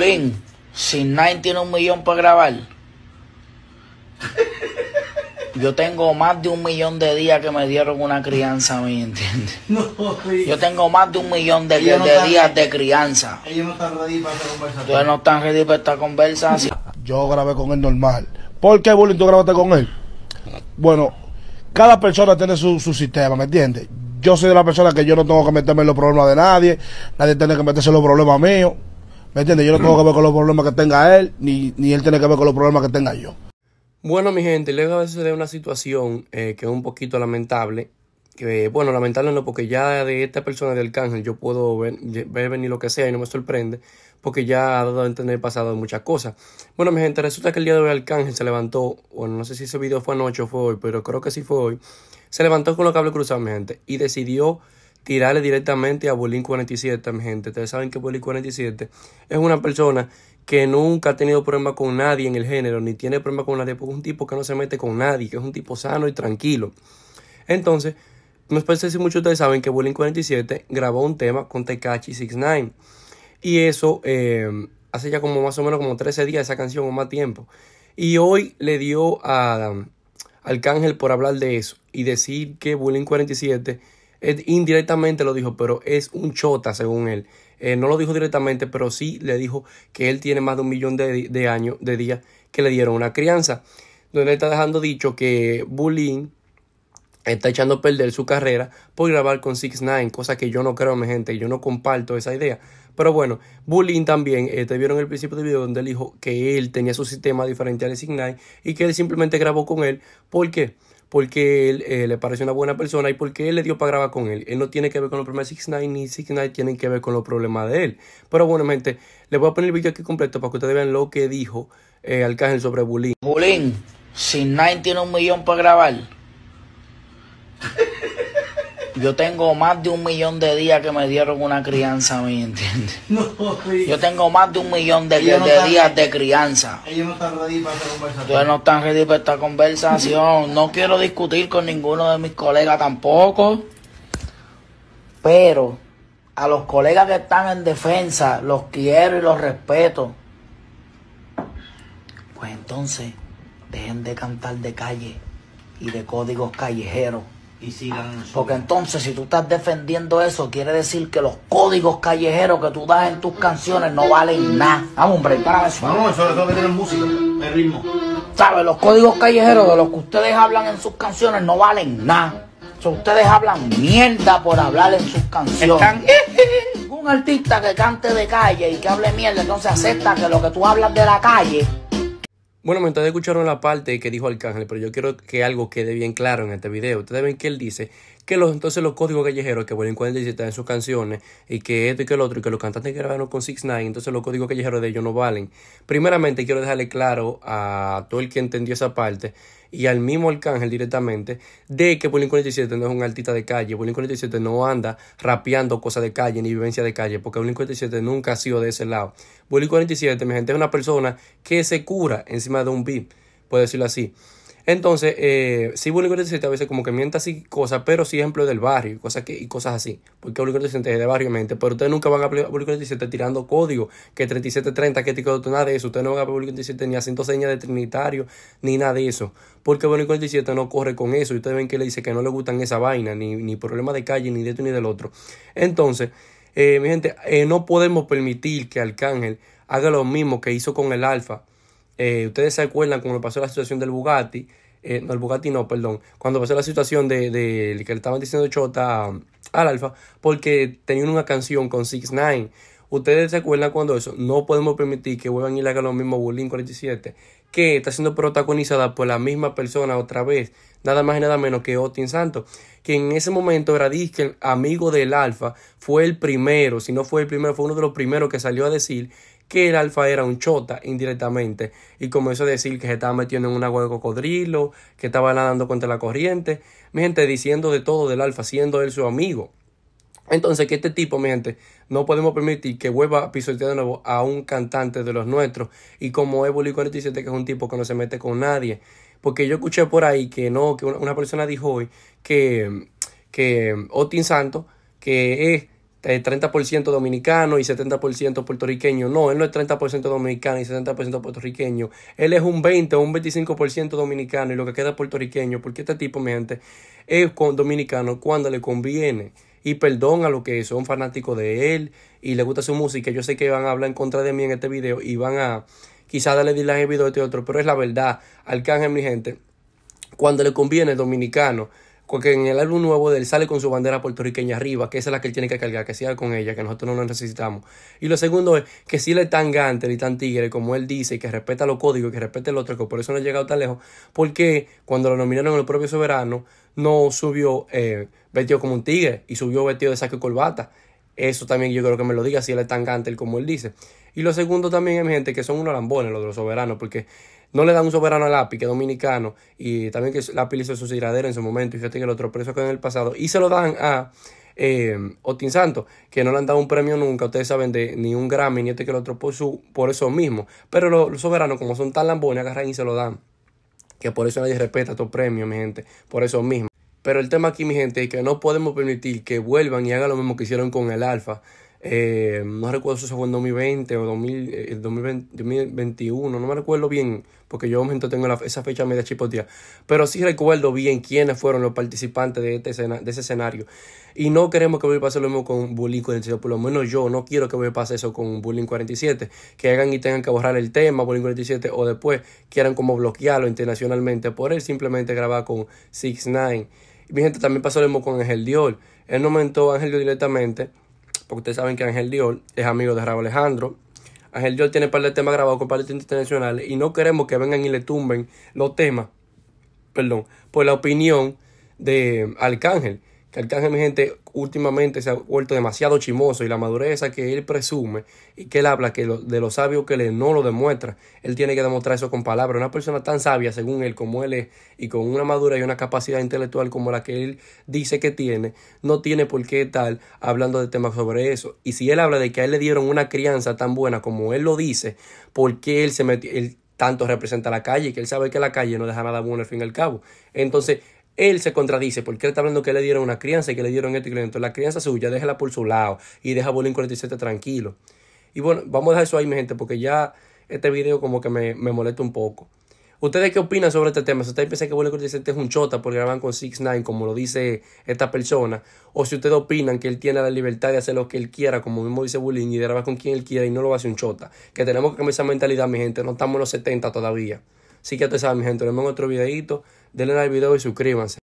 Sin si nadie tiene un millón para grabar, yo tengo más de un millón de días que me dieron una crianza a mí, ¿entiendes? yo tengo más de un millón de, días de crianza. Ellos no están ready para esta conversación. no para esta Yo grabé con él normal. ¿Por qué, Bullying, tú grabaste con él? Bueno, cada persona tiene su, su sistema, ¿me entiendes? Yo soy de la persona que yo no tengo que meterme en los problemas de nadie, nadie tiene que meterse en los problemas míos. ¿Me entiendes? Yo no tengo que ver con los problemas que tenga él, ni, ni él tiene que ver con los problemas que tenga yo. Bueno, mi gente, luego a veces de una situación eh, que es un poquito lamentable. Que, bueno, lamentable no, porque ya de esta persona de Arcángel yo puedo ver, venir lo que sea y no me sorprende, porque ya ha dado a entender pasado muchas cosas. Bueno, mi gente, resulta que el día de hoy Arcángel se levantó, bueno, no sé si ese video fue anoche o fue hoy, pero creo que sí fue hoy. Se levantó con los cables cruzados, mi gente, y decidió tirarle directamente a bullying 47, mi gente. Ustedes saben que bullying 47 es una persona que nunca ha tenido problema con nadie en el género, ni tiene problema con nadie, porque es un tipo que no se mete con nadie, que es un tipo sano y tranquilo. Entonces, no sé si muchos de ustedes saben que bullying 47 grabó un tema con Tekachi 69. Y eso eh, hace ya como más o menos como 13 días esa canción o más tiempo. Y hoy le dio a Arcángel por hablar de eso y decir que Bullying 47 eh, indirectamente lo dijo, pero es un chota según él. Eh, no lo dijo directamente, pero sí le dijo que él tiene más de un millón de, años, de días, que le dieron una crianza. Donde está dejando dicho que bullying está echando a perder su carrera por grabar con 6 9 cosa que yo no creo, mi gente, yo no comparto esa idea. Pero bueno, Bullying también, eh, te vieron el principio del video donde él dijo que él tenía su sistema diferente al de 6 y que él simplemente grabó con él. ¿Por qué? porque él eh, le pareció una buena persona y porque él le dio para grabar con él. Él no tiene que ver con los problemas de 6 ni 6 tienen que ver con los problemas de él. Pero bueno, gente, les voy a poner el video aquí completo para que ustedes vean lo que dijo eh, sobre Bulín. Bulín, Nine tiene un millón para grabar. Yo tengo más de un millón de días que me dieron una crianza a mí, ¿entiendes? yo tengo más de un millón de, días de crianza. Ellos no están ready para esta conversación. Ellos no están ready para esta conversación. no quiero discutir con ninguno de mis colegas tampoco. Pero a los colegas que están en defensa, los quiero y los respeto. Pues entonces, dejen de cantar de calle y de códigos callejeros sigan Porque entonces si tú estás defendiendo eso, quiere decir que los códigos callejeros que tú das en tus canciones no valen nada. Vamos, hombre, para eso. No, no, eso es lo que tiene música, el ritmo. ¿Sabes? Los códigos callejeros de los que ustedes hablan en sus canciones no valen nada. O ustedes hablan mierda por hablar en sus canciones. Un artista que cante de calle y que hable mierda, entonces acepta que lo que tú hablas de la calle bueno, mientras escucharon la parte que dijo Arcángel, pero yo quiero que algo quede bien claro en este video. Ustedes ven que él dice que los, entonces los códigos callejeros que Bullying 47 en sus canciones y que esto y que el otro y que los cantantes que grabaron con Six Nine, entonces los códigos callejeros de ellos no valen. Primeramente quiero dejarle claro a todo el que entendió esa parte y al mismo Arcángel directamente de que Bullying 47 no es un artista de calle, Bullying 47 no anda rapeando cosas de calle ni vivencia de calle, porque Bullying 47 nunca ha sido de ese lado. Bullying 47, mi gente, es una persona que se cura encima de un beat, puedo decirlo así. Entonces, eh, sí, Bullying 17, a veces como que mienta así cosas, pero sí ejemplo del barrio y cosas, que, y cosas así. Porque Bullying 17 es de barrio, mente. Pero ustedes nunca van a ver Bullying tirando código, que 3730, que tico nada de eso. Ustedes no van a ver Bullying 17 ni haciendo señas de trinitario, ni nada de eso. Porque Bullying 17 no corre con eso. Y ustedes ven que le dice que no le gustan esa vaina, ni, ni problemas de calle, ni de esto ni del otro. Entonces, eh, mi gente, eh, no podemos permitir que Arcángel haga lo mismo que hizo con el Alfa eh, ustedes se acuerdan cuando pasó la situación del Bugatti. Eh, no, el Bugatti no, perdón. Cuando pasó la situación de, que le estaban diciendo Chota al Alfa, porque tenían una canción con 6 9 Ustedes se acuerdan cuando eso. No podemos permitir que vuelvan a le a lo mismo Bullying 47, que está siendo protagonizada por la misma persona otra vez, nada más y nada menos que Otin Santos, que en ese momento era disque amigo del Alfa, fue el primero, si no fue el primero, fue uno de los primeros que salió a decir que el alfa era un chota indirectamente y comenzó a decir que se estaba metiendo en un agua de cocodrilo, que estaba nadando contra la corriente, mi gente diciendo de todo del alfa, siendo él su amigo. Entonces, que este tipo, mi gente, no podemos permitir que vuelva a pisotear de nuevo a un cantante de los nuestros y como Evoli 47, que es un tipo que no se mete con nadie. Porque yo escuché por ahí que no, que una persona dijo hoy que, que Otin Santos, que es 30% eh, dominicano y 70% puertorriqueño. No, él no es 30% dominicano y 70% puertorriqueño. Él es un 20 o un 25% dominicano y lo que queda puertorriqueño, porque este tipo, mi gente, es dominicano cuando le conviene. Y perdón a los que son fanáticos de él y le gusta su música. Yo sé que van a hablar en contra de mí en este video y van a quizá darle dislike al video este otro, pero es la verdad. Arcángel, mi gente, cuando le conviene, dominicano. Porque en el álbum nuevo de él sale con su bandera puertorriqueña arriba, que esa es la que él tiene que cargar, que siga con ella, que nosotros no la necesitamos. Y lo segundo es que si él es tan gante y tan tigre, como él dice, que respeta los códigos, que respeta el otro, que por eso no ha llegado tan lejos, porque cuando lo nominaron el propio soberano, no subió eh, vestido como un tigre y subió vestido de saco y corbata. Eso también yo creo que me lo diga si él es tan cántel como él dice. Y lo segundo también mi gente que son unos lambones los de los soberanos, porque no le dan un soberano al Lápiz, que es dominicano, y también que la hizo su tiradera en su momento, y fíjate que el otro preso que en el pasado, y se lo dan a eh, Otin Santos, que no le han dado un premio nunca, ustedes saben, de ni un Grammy, ni este que el otro por, por eso mismo. Pero los, los soberanos, como son tan lambones, agarran y se lo dan. Que por eso nadie respeta estos premios, mi gente, por eso mismo. Pero el tema aquí, mi gente, es que no podemos permitir que vuelvan y hagan lo mismo que hicieron con el Alfa. Eh, no recuerdo si eso fue en 2020 o 2000, 2021, eh, no me recuerdo bien, porque yo momento tengo esa fecha media chipotía. pero sí recuerdo bien quiénes fueron los participantes de, este de ese escenario. Y no queremos que me pase lo mismo con Bullying 47, por lo menos yo no quiero que me pase eso con Bullying 47, que hagan y tengan que borrar el tema Bullying 47 o después quieran como bloquearlo internacionalmente por él simplemente grabar con 6 9 mi gente, también pasó lo mismo con Ángel Dior. Él no mentó a Ángel Dior directamente, porque ustedes saben que Ángel Dior es amigo de Raúl Alejandro. Ángel Dior tiene un par de temas grabados con par de internacionales y no queremos que vengan y le tumben los temas, perdón, por la opinión de Arcángel que mi gente, últimamente se ha vuelto demasiado chimoso y la madurez que él presume y que él habla que de lo sabio que él no lo demuestra, él tiene que demostrar eso con palabras. Una persona tan sabia según él como él es y con una madurez y una capacidad intelectual como la que él dice que tiene, no tiene por qué estar hablando de temas sobre eso. Y si él habla de que a él le dieron una crianza tan buena como él lo dice, ¿por qué él se metió? Él, tanto representa la calle y que él sabe que la calle no deja nada bueno al fin y al cabo. Entonces, él se contradice porque él está hablando que le dieron una crianza y que le dieron esto y entonces La crianza suya, déjela por su lado y deja Bullying 47 tranquilo. Y bueno, vamos a dejar eso ahí, mi gente, porque ya este video como que me, molesta un poco. ¿Ustedes qué opinan sobre este tema? Si ustedes piensan que Bullying 47 es un chota porque graban con 6 9 como lo dice esta persona, o si ustedes opinan que él tiene la libertad de hacer lo que él quiera, como mismo dice Bullying y de grabar con quien él quiera y no lo hace un chota. Que tenemos que cambiar esa mentalidad, mi gente, no estamos en los 70 todavía. Así que ya te saben, mi gente, nos vemos en otro videito. Denle al video y suscríbanse.